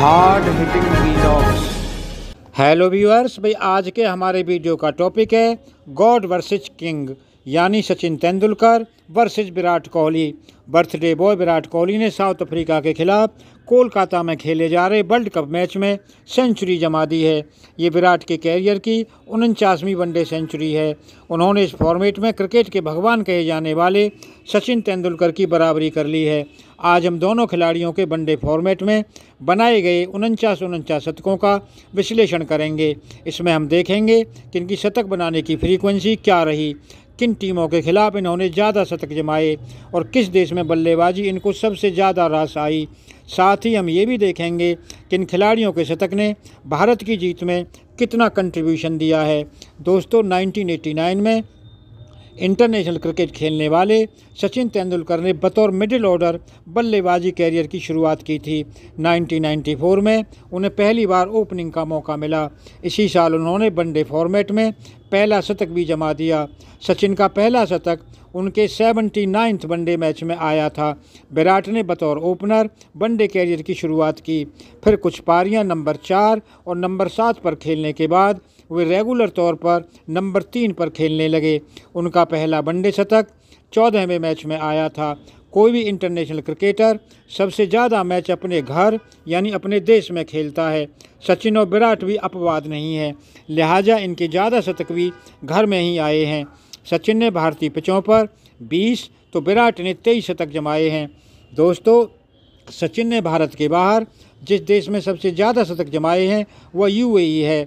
hard hitting hello viewers भाई आज के हमारे वीडियो का टॉपिक है गॉड वर्सेज किंग यानी Sachin Tendulkar versus Virat Kohli birthday boy Virat Kohli ने साउथ अफ्रीका के खिलाफ कोलकाता में खेले जा रहे वर्ल्ड कप मैच में सेंचुरी जमा दी है ये विराट के कैरियर की उनचासवीं वनडे सेंचुरी है उन्होंने इस फॉर्मेट में क्रिकेट के भगवान कहे जाने वाले सचिन तेंदुलकर की बराबरी कर ली है आज हम दोनों खिलाड़ियों के वनडे फॉर्मेट में बनाए गए उनचास उनचास शतकों का विश्लेषण करेंगे इसमें हम देखेंगे कि इनकी शतक बनाने की फ्रीक्वेंसी क्या रही किन टीमों के खिलाफ इन्होंने ज़्यादा शतक जमाए और किस देश में बल्लेबाजी इनको सबसे ज़्यादा रास आई साथ ही हम ये भी देखेंगे कि इन खिलाड़ियों के शतक ने भारत की जीत में कितना कंट्रीब्यूशन दिया है दोस्तों 1989 में इंटरनेशनल क्रिकेट खेलने वाले सचिन तेंदुलकर ने बतौर मिडिल ऑर्डर बल्लेबाजी कैरियर की शुरुआत की थी 1994 में उन्हें पहली बार ओपनिंग का मौका मिला इसी साल उन्होंने वनडे फॉर्मेट में पहला शतक भी जमा दिया सचिन का पहला शतक उनके सेवेंटी नाइन्थ वनडे मैच में आया था विराट ने बतौर ओपनर वनडे कैरियर की शुरुआत की फिर कुछ पारियां नंबर चार और नंबर सात पर खेलने के बाद वे रेगुलर तौर पर नंबर तीन पर खेलने लगे उनका पहला वनडे शतक चौदहवें मैच में आया था कोई भी इंटरनेशनल क्रिकेटर सबसे ज़्यादा मैच अपने घर यानी अपने देश में खेलता है सचिन और विराट भी अपवाद नहीं है लिहाजा इनके ज़्यादा शतक भी घर में ही आए हैं सचिन ने भारतीय पिचों पर 20 तो विराट ने 23 शतक जमाए हैं दोस्तों सचिन ने भारत के बाहर जिस देश में सबसे ज़्यादा शतक जमाए हैं वह यू e है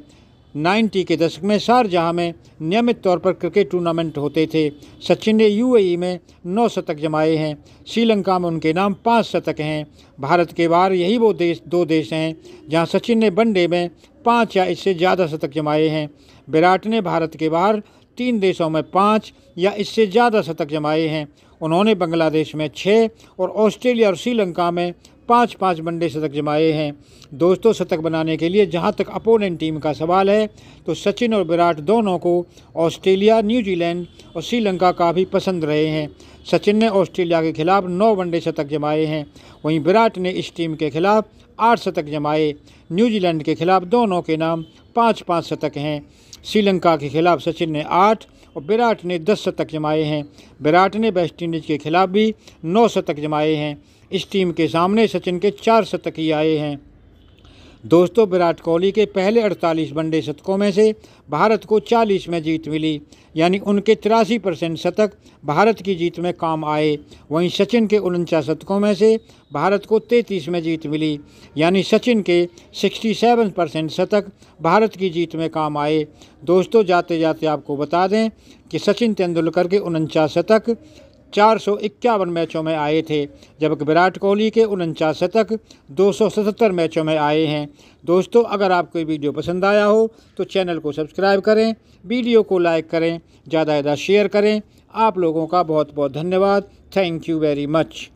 नाइन्टी के दशक में शारजहाँ में नियमित तौर पर क्रिकेट टूर्नामेंट होते थे सचिन ने यूएई में नौ शतक जमाए हैं श्रीलंका में उनके नाम पाँच शतक हैं भारत के बाहर यही वो देश दो देश हैं जहाँ सचिन ने वनडे में पाँच या इससे ज़्यादा शतक जमाए हैं विराट ने भारत के बाहर तीन देशों में पाँच या इससे ज़्यादा शतक जमाए हैं उन्होंने बांग्लादेश में छः और ऑस्ट्रेलिया और श्रीलंका में पाँच पाँच वनडे शतक जमाए हैं दोस्तों शतक बनाने के लिए जहां तक अपोनेंट टीम का सवाल है तो सचिन और विराट दोनों को ऑस्ट्रेलिया न्यूजीलैंड और श्रीलंका का भी पसंद रहे हैं सचिन ने ऑस्ट्रेलिया के खिलाफ नौ वनडे शतक जमाए हैं वहीं विराट ने इस टीम के खिलाफ आठ शतक जमाए न्यूजीलैंड के खिलाफ दोनों के नाम पाँच पाँच शतक हैं श्रीलंका के खिलाफ सचिन ने आठ और विराट ने दस शतक जमाए हैं विराट ने वेस्टइंडीज़ के खिलाफ भी नौ शतक जमाए हैं इस टीम के सामने सचिन के चार शतक ही आए हैं दोस्तों विराट कोहली के पहले 48 वनडे शतकों में से भारत को 40 में जीत मिली यानी उनके तिरासी परसेंट शतक भारत की जीत में काम आए वहीं सचिन के उनचास शतकों में से भारत को 33 में जीत मिली यानी सचिन के 67 परसेंट शतक भारत की जीत में काम आए दोस्तों जाते जाते आपको बता दें कि सचिन तेंदुलकर के उनचास शतक चार सौ इक्यावन मैचों में आए थे जबकि विराट कोहली के उनचास शतक दो सौ सतहत्तर मैचों में आए हैं दोस्तों अगर आपको ये वीडियो पसंद आया हो तो चैनल को सब्सक्राइब करें वीडियो को लाइक करें ज़्यादा ज़्यादा शेयर करें आप लोगों का बहुत बहुत धन्यवाद थैंक यू वेरी मच